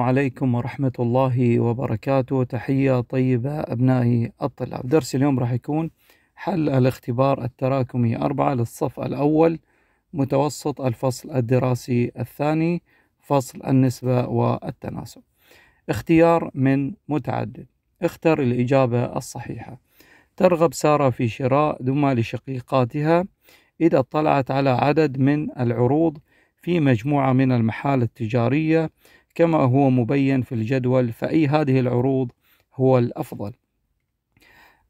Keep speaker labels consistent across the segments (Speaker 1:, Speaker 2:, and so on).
Speaker 1: عليكم ورحمة الله وبركاته تحية طيبة أبنائي الطلاب درس اليوم راح يكون حل الاختبار التراكمي أربعة للصف الأول متوسط الفصل الدراسي الثاني فصل النسبة والتناسب اختيار من متعدد اختر الإجابة الصحيحة ترغب سارة في شراء دمى لشقيقاتها إذا اطلعت على عدد من العروض في مجموعة من المحال التجارية كما هو مبين في الجدول فأي هذه العروض هو الأفضل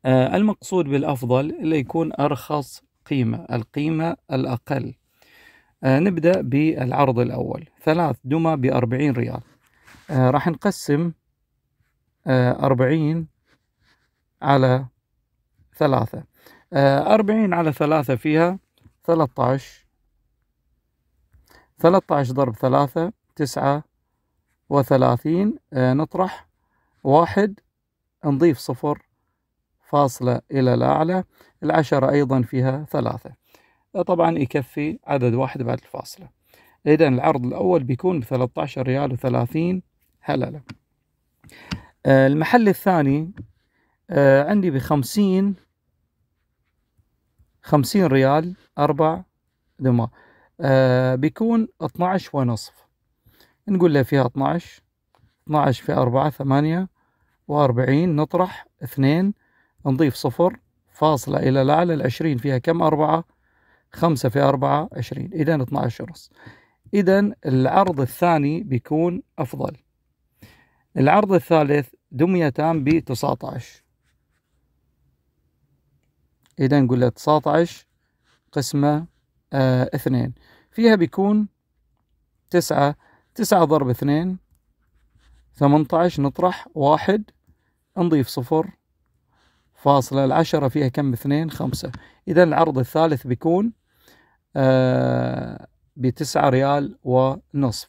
Speaker 1: آه، المقصود بالأفضل اللي يكون أرخص قيمة القيمة الأقل آه، نبدأ بالعرض الأول ثلاث دمى بأربعين ريال آه، راح نقسم أربعين على ثلاثة أربعين على ثلاثة فيها ثلاثة عشر ثلاثة عشر ضرب ثلاثة تسعة وثلاثين آه، نطرح واحد نضيف صفر فاصلة إلى الأعلى العشرة أيضا فيها ثلاثة آه، طبعا يكفي عدد واحد بعد الفاصلة إذا العرض الأول بيكون بثلاثة عشر ريال وثلاثين هللة آه، المحل الثاني عندي بخمسين خمسين ريال أربع دماء بيكون 12 ونصف نقول له فيها 12 12 في 4 8 وأربعين نطرح 2 نضيف صفر فاصلة إلى الأعلى العشرين فيها كم أربعة خمسة في أربعة عشرين إذا 12 رص إذا العرض الثاني بيكون أفضل العرض الثالث دميتان ب 19 إذا نقول له 19 قسمة آه اثنين فيها بيكون تسعة تسعة ضرب اثنين ثمنطعش نطرح واحد نضيف صفر فاصلة العشرة فيها كم اثنين خمسة إذا العرض الثالث بيكون آه بتسعة ريال ونصف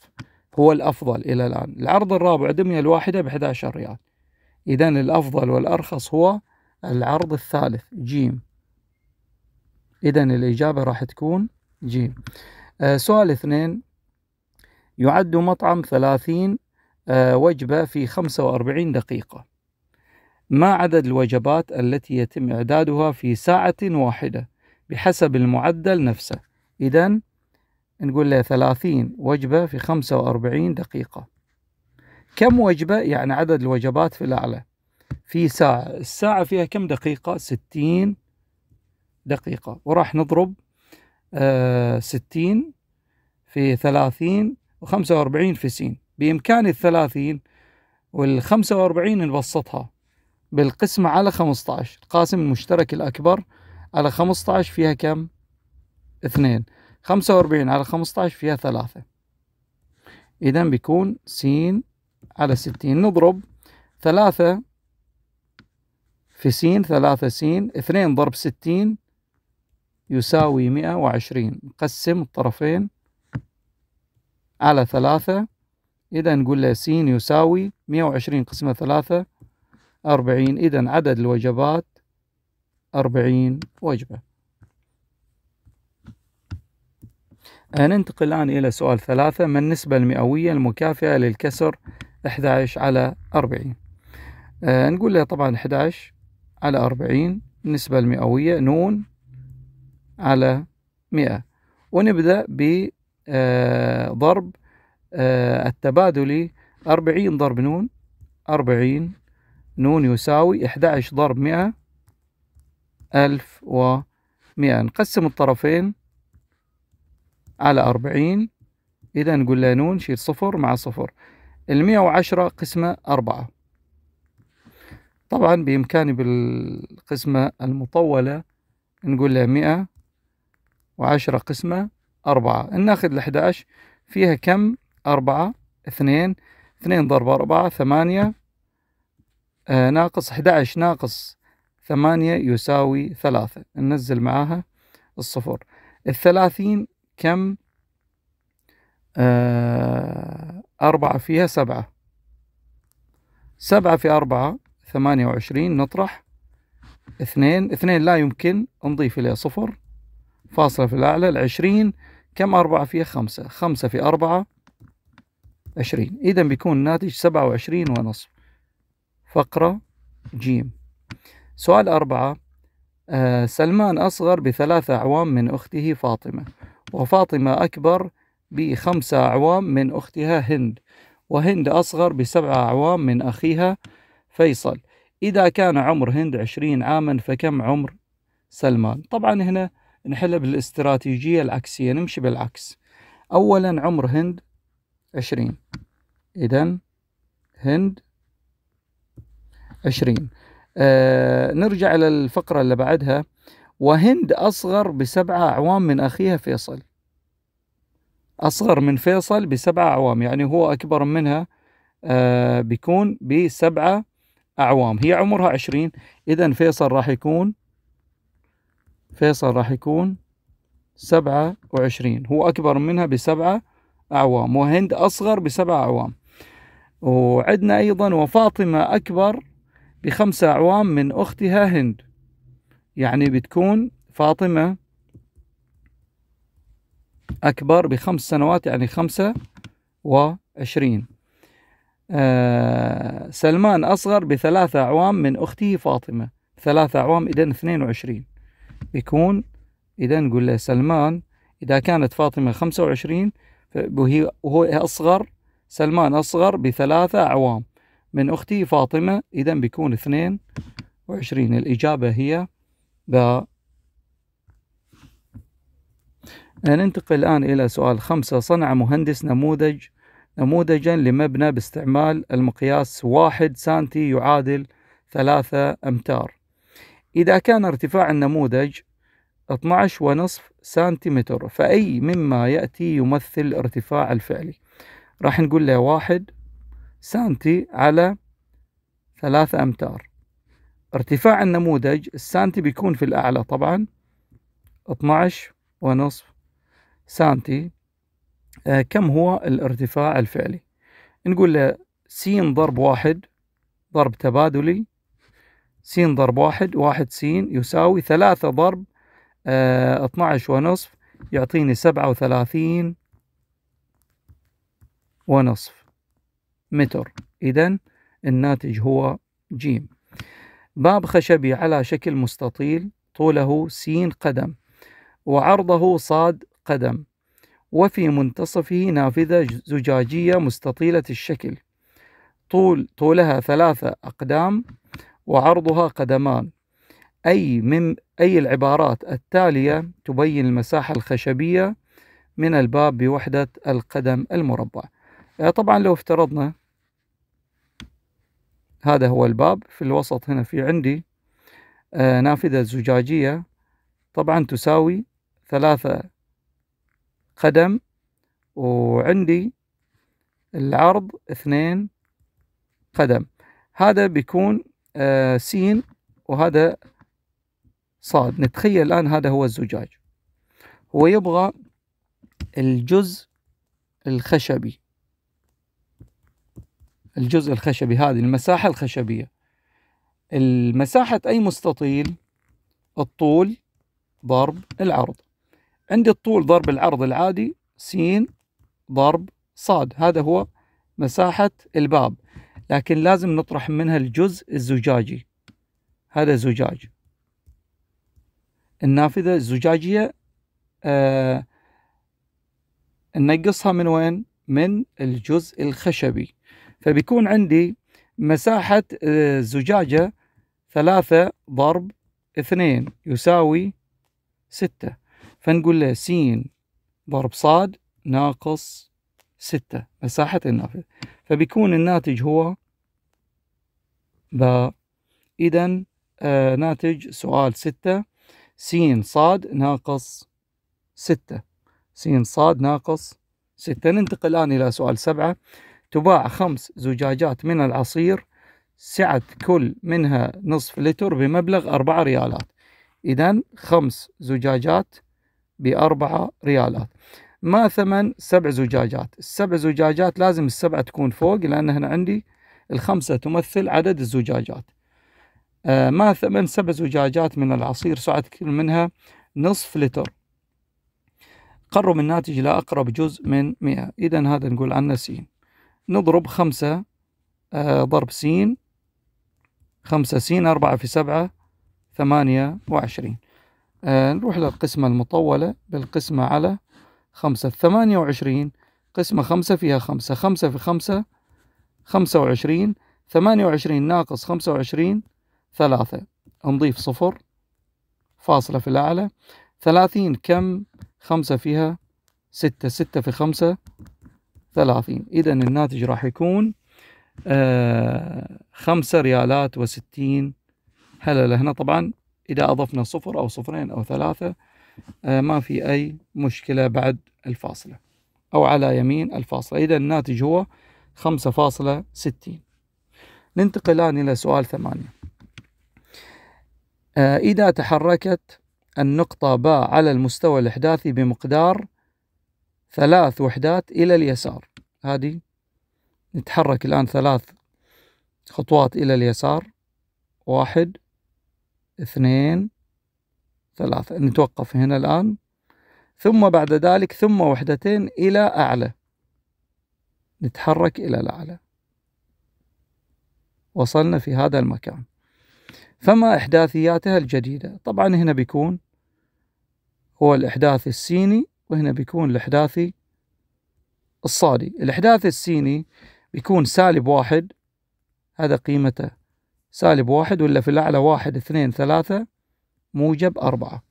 Speaker 1: هو الأفضل إلى الآن العرض الرابع دمية الواحدة بحداشر ريال إذا الأفضل والأرخص هو العرض الثالث جيم إذا الإجابة راح تكون جيم آه سؤال اثنين يعد مطعم ثلاثين آه، وجبة في خمسة وأربعين دقيقة ما عدد الوجبات التي يتم إعدادها في ساعة واحدة بحسب المعدل نفسه إذا نقول له ثلاثين وجبة في خمسة وأربعين دقيقة كم وجبة يعني عدد الوجبات في الأعلى في ساعة الساعة فيها كم دقيقة ستين دقيقة وراح نضرب آه، ستين في ثلاثين و45 في س بإمكان الثلاثين وال45 نبسطها بالقسمة على 15 القاسم المشترك الأكبر على 15 فيها كم؟ اثنين 45 على 15 فيها ثلاثة إذا بيكون س على 60 نضرب ثلاثة في س ثلاثة س اثنين ضرب 60 يساوي 120 نقسم الطرفين على ثلاثة إذا نقول له س يساوي مية وعشرين قسمة ثلاثة أربعين إذا عدد الوجبات أربعين وجبة ننتقل الآن إلى سؤال ثلاثة ما النسبة المئوية المكافئة للكسر 11 على 40 آه نقول له طبعا 11 على 40 النسبة المئوية نون على 100 ونبدأ آه، ضرب آه، التبادلي 40 ضرب نون 40 نون يساوي 11 ضرب 100 1100 نقسم الطرفين على 40 إذا نقول له نون شيل صفر مع صفر ال 110 قسمة 4 طبعا بإمكاني بالقسمة المطولة نقول له 110 وعشرة قسمة أربعة ناخذ 11 فيها كم أربعة اثنين اثنين ضرب أربعة ثمانية آه ناقص 11 ناقص ثمانية يساوي ثلاثة ننزل معاها الصفر الثلاثين كم آه أربعة فيها سبعة سبعة في أربعة ثمانية وعشرين نطرح اثنين اثنين لا يمكن نضيف إليه صفر فاصلة في الأعلى العشرين كم أربعة فيها خمسة خمسة في أربعة عشرين إذا بيكون الناتج سبعة وعشرين ونصف فقرة جيم سؤال أربعة آه سلمان أصغر بثلاثة أعوام من أخته فاطمة وفاطمة أكبر بخمسة أعوام من أختها هند وهند أصغر بسبعة أعوام من أخيها فيصل إذا كان عمر هند عشرين عاما فكم عمر سلمان طبعا هنا نحل بالاستراتيجية العكسية نمشي بالعكس أولا عمر هند عشرين إذا هند عشرين آه نرجع إلى الفقرة اللي بعدها وهند أصغر بسبعة أعوام من أخيها فيصل أصغر من فيصل بسبعة أعوام يعني هو أكبر منها آه بيكون بسبعة أعوام هي عمرها عشرين إذا فيصل راح يكون فيصل راح يكون سبعة وعشرين هو أكبر منها بسبعة أعوام وهند أصغر بسبعة أعوام وعدنا أيضا وفاطمة أكبر بخمسة أعوام من أختها هند يعني بتكون فاطمة أكبر بخمس سنوات يعني خمسة وعشرين آه سلمان أصغر بثلاثة أعوام من أخته فاطمة ثلاثة أعوام إذن اثنين وعشرين بيكون إذا نقول له سلمان إذا كانت فاطمة خمسة وعشرين وهي وهو أصغر سلمان أصغر بثلاثة أعوام من أختي فاطمة إذا بيكون اثنين وعشرين الإجابة هي باء ننتقل الآن إلى سؤال خمسة صنع مهندس نموذج نموذجا لمبنى باستعمال المقياس واحد سانتي يعادل ثلاثة أمتار إذا كان ارتفاع النموذج 12.5 سنتيمتر فأي مما يأتي يمثل الارتفاع الفعلي راح نقول له واحد سنتي على ثلاثة أمتار ارتفاع النموذج السنتي بيكون في الأعلى طبعا 12 ونصف سنتي آه كم هو الارتفاع الفعلي نقول له س ضرب واحد ضرب تبادلي س ضرب واحد واحد س يساوي ثلاثة ضرب آه ونصف يعطيني سبعة وثلاثين ونصف متر إذا الناتج هو جيم باب خشبي على شكل مستطيل طوله س قدم وعرضه صاد قدم وفي منتصفه نافذة زجاجية مستطيلة الشكل طول طولها ثلاثة أقدام وعرضها قدمان أي, من أي العبارات التالية تبين المساحة الخشبية من الباب بوحدة القدم المربع آه، طبعا لو افترضنا هذا هو الباب في الوسط هنا في عندي آه، نافذة زجاجية طبعا تساوي ثلاثة قدم وعندي العرض اثنين قدم هذا بيكون س آه، سين وهذا صاد نتخيل الآن هذا هو الزجاج هو يبغى الجزء الخشبي الجزء الخشبي هذه المساحة الخشبية المساحة أي مستطيل الطول ضرب العرض عندي الطول ضرب العرض العادي س ضرب صاد هذا هو مساحة الباب لكن لازم نطرح منها الجزء الزجاجي هذا زجاج النافذة الزجاجية آه نقصها من وين؟ من الجزء الخشبي فبيكون عندي مساحة الزجاجة آه، ثلاثة ضرب اثنين يساوي ستة فنقول له س ضرب صاد ناقص ستة مساحة النافذة فبيكون الناتج هو باء إذا آه ناتج سؤال ستة س صاد ناقص ستة س صاد ناقص ستة ننتقل الآن إلى سؤال سبعة تباع خمس زجاجات من العصير سعة كل منها نصف لتر بمبلغ أربعة ريالات إذا خمس زجاجات بأربعة ريالات ما ثمن سبع زجاجات السبع زجاجات لازم السبعة تكون فوق لأن هنا عندي الخمسة تمثل عدد الزجاجات آه، ما ثمن سبع زجاجات من العصير سعة كل منها نصف لتر قرب الناتج إلى أقرب جزء من مئة إذا هذا نقول عنه سين نضرب خمسة آه، ضرب سين خمسة سين أربعة في سبعة ثمانية وعشرين آه، نروح للقسمة المطولة بالقسمة على خمسة ثمانية وعشرين قسمة خمسة فيها خمسة خمسة في خمسة خمسة وعشرين ثمانية وعشرين ناقص خمسة وعشرين ثلاثة نضيف صفر فاصلة في الأعلى ثلاثين كم خمسة فيها ستة ستة في خمسة ثلاثين إذا الناتج راح يكون آه خمسة ريالات وستين هلا هنا طبعا إذا أضفنا صفر أو صفرين أو ثلاثة آه، ما في أي مشكلة بعد الفاصلة أو على يمين الفاصلة إذا الناتج هو 5.60 ننتقل الآن إلى سؤال ثمانية آه، إذا تحركت النقطة باء على المستوى الإحداثي بمقدار ثلاث وحدات إلى اليسار هذه نتحرك الآن ثلاث خطوات إلى اليسار واحد اثنين ثلاثة نتوقف هنا الآن ثم بعد ذلك ثم وحدتين إلى أعلى نتحرك إلى الأعلى وصلنا في هذا المكان فما إحداثياتها الجديدة طبعا هنا بيكون هو الإحداث السيني وهنا بيكون الإحداثي الصادي الإحداث السيني بيكون سالب واحد هذا قيمته سالب واحد ولا في الأعلى واحد اثنين ثلاثة موجب أربعة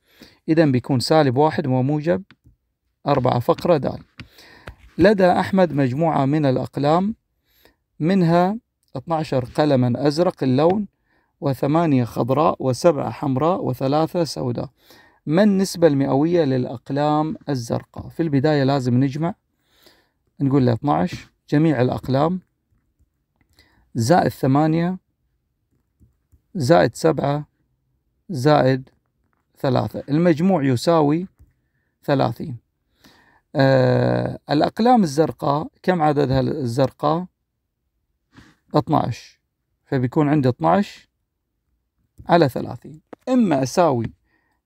Speaker 1: إذا بيكون سالب واحد وموجب أربعة فقرة د لدى أحمد مجموعة من الأقلام منها 12 قلما أزرق اللون وثمانية خضراء وسبعة حمراء وثلاثة سوداء ما النسبة المئوية للأقلام الزرقاء في البداية لازم نجمع نقول له 12 جميع الأقلام زائد ثمانية زائد سبعة زائد ثلاثة المجموع يساوي ثلاثين آه الأقلام الزرقاء كم عددها الزرقاء 12 فبيكون عندي 12 على 30 إما أساوي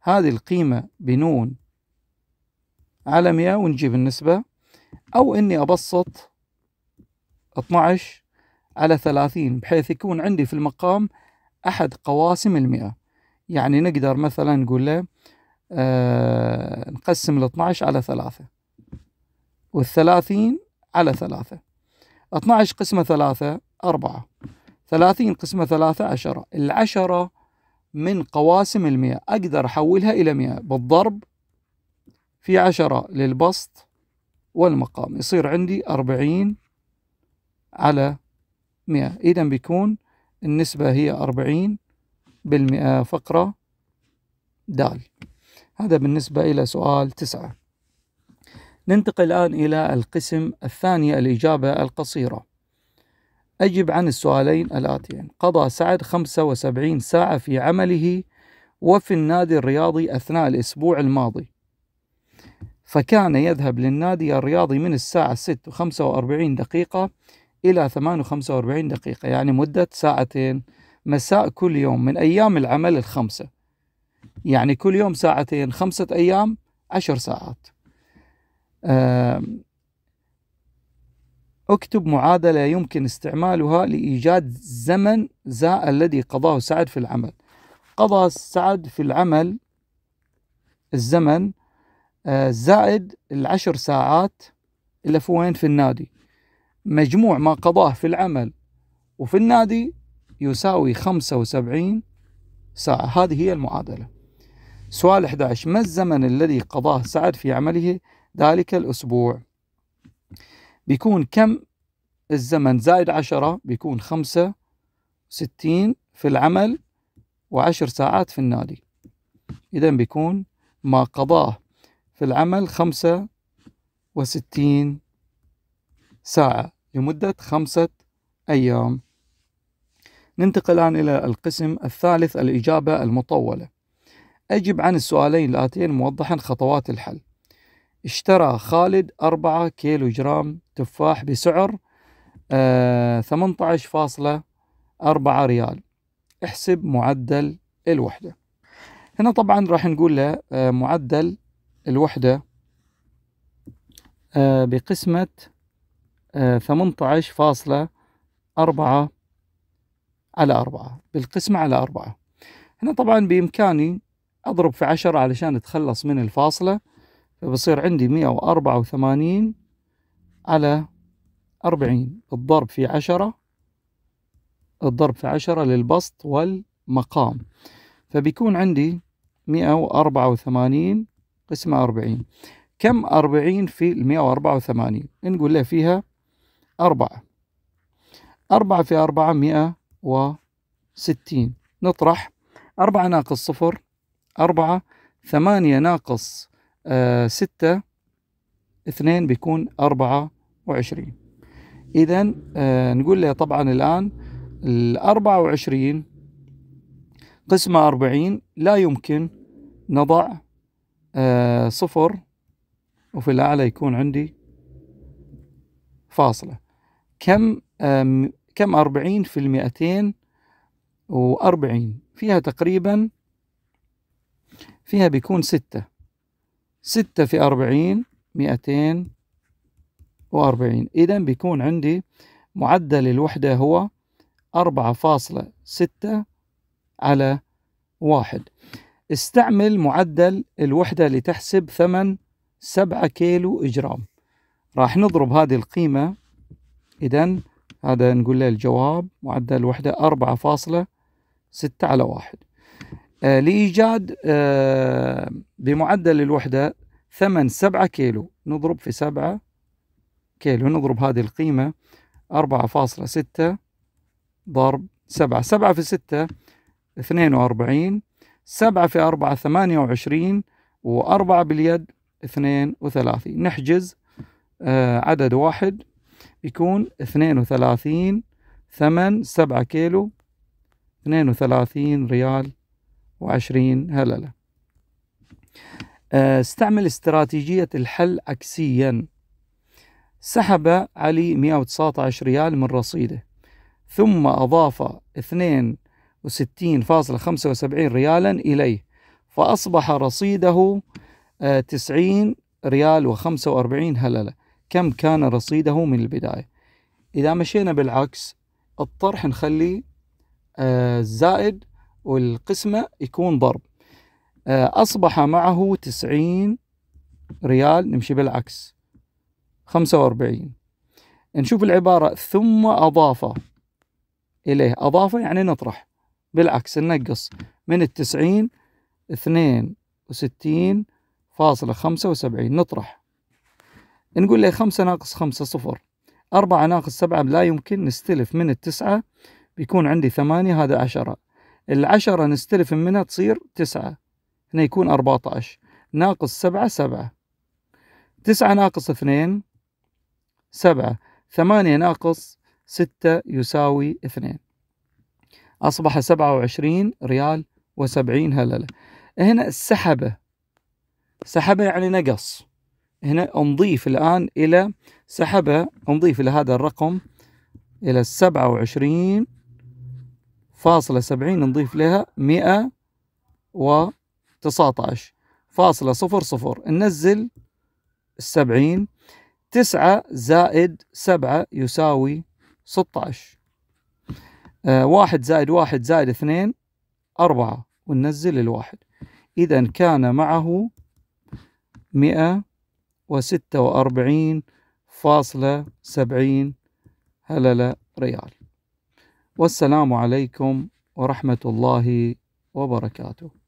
Speaker 1: هذه القيمة بنون على 100 ونجيب النسبة أو إني أبسط 12 على 30 بحيث يكون عندي في المقام أحد قواسم المئة يعني نقدر مثلا نقول له آه نقسم ال 12 على ثلاثة والثلاثين على ثلاثة 12 قسمة ثلاثة أربعة ثلاثين قسمة ثلاثة عشرة العشرة من قواسم المئة أقدر أحولها إلى مئة بالضرب في عشرة للبسط والمقام يصير عندي أربعين على مئة إذا بيكون النسبة هي أربعين بالمئة فقرة د هذا بالنسبة إلى سؤال تسعة ننتقل الآن إلى القسم الثاني الإجابة القصيرة أجب عن السؤالين الآتيين قضى سعد 75 ساعة في عمله وفي النادي الرياضي أثناء الأسبوع الماضي فكان يذهب للنادي الرياضي من الساعة 6 و 45 دقيقة إلى 8 و 45 دقيقة يعني مدة ساعتين مساء كل يوم من أيام العمل الخمسة يعني كل يوم ساعتين خمسة أيام عشر ساعات اكتب معادلة يمكن استعمالها لإيجاد زمن زاء الذي قضاه سعد في العمل قضى سعد في العمل الزمن آه، زائد العشر ساعات اللي في وين في النادي مجموع ما قضاه في العمل وفي النادي يساوي 75 ساعة هذه هي المعادلة سؤال 11 ما الزمن الذي قضاه سعد في عمله ذلك الأسبوع بيكون كم الزمن زائد عشرة بيكون خمسة ستين في العمل وعشر ساعات في النادي إذا بيكون ما قضاه في العمل خمسة وستين ساعة لمدة خمسة أيام ننتقل الآن إلى القسم الثالث الإجابة المطولة أجب عن السؤالين الآتيين موضحا خطوات الحل اشترى خالد 4 كيلو جرام تفاح بسعر 18.4 آه، ريال احسب معدل الوحدة هنا طبعا راح نقول له آه، معدل الوحدة آه، بقسمة 18.4 على أربعة بالقسمة على أربعة هنا طبعا بإمكاني أضرب في عشرة علشان أتخلص من الفاصلة فبصير عندي مية وأربعة وثمانين على أربعين الضرب في عشرة الضرب في عشرة للبسط والمقام فبيكون عندي مية وأربعة وثمانين قسمة أربعين كم أربعين في المية وأربعة وثمانين نقول له فيها أربعة أربعة في أربعة مئة وستين نطرح أربعة ناقص صفر أربعة ثمانية ناقص آه ستة اثنين بيكون أربعة وعشرين إذا آه نقول له طبعا الآن الأربعة وعشرين قسمة أربعين لا يمكن نضع آه صفر وفي الأعلى يكون عندي فاصلة كم كم أربعين في المئتين وأربعين فيها تقريبا فيها بيكون ستة ستة في أربعين مئتين وأربعين إذا بيكون عندي معدل الوحدة هو أربعة فاصلة ستة على واحد استعمل معدل الوحدة لتحسب ثمن سبعة كيلو إجرام راح نضرب هذه القيمة إذا هذا نقول له الجواب معدل الوحدة أربعة فاصلة ستة على واحد آه لإيجاد آه بمعدل الوحدة ثمن سبعة كيلو نضرب في سبعة كيلو نضرب هذه القيمة أربعة فاصلة ستة ضرب سبعة سبعة في ستة اثنين وأربعين سبعة في أربعة ثمانية وعشرين وأربعة باليد اثنين وثلاثين نحجز آه، عدد واحد بيكون اثنين وثلاثين ثمن سبعة كيلو اثنين وثلاثين ريال وعشرين هللة آه، استعمل استراتيجية الحل عكسيا سحب علي 119 ريال من رصيده ثم أضاف 62.75 ريالا إليه فأصبح رصيده 90 آه، ريال و45 هللة كم كان رصيده من البداية إذا مشينا بالعكس الطرح نخلي آه، زائد والقسمة يكون ضرب آه، أصبح معه تسعين ريال نمشي بالعكس خمسة وأربعين نشوف العبارة ثم أضاف إليه أضاف يعني نطرح بالعكس ننقص من التسعين اثنين وستين فاصلة خمسة وسبعين نطرح نقول له خمسة ناقص خمسة صفر أربعة ناقص سبعة لا يمكن نستلف من التسعة بيكون عندي ثمانية هذا عشرة العشرة نستلف منها تصير تسعة هنا يكون أربعة عشر ناقص سبعة سبعة تسعة ناقص اثنين سبعة ثمانية ناقص ستة يساوي اثنين أصبح سبعة وعشرين ريال وسبعين هللة هنا السحبة سحبة يعني نقص هنا نضيف الآن إلى سحبها نضيف إلى هذا الرقم إلى السبعة وعشرين فاصلة سبعين نضيف لها مئة وتسعة عشر فاصلة صفر صفر ننزل السبعين تسعة زائد سبعة يساوي ستة عشر آه، واحد زائد واحد زائد اثنين أربعة وننزل الواحد إذا كان معه مئة وستة وأربعين فاصلة سبعين هللة ريال والسلام عليكم ورحمة الله وبركاته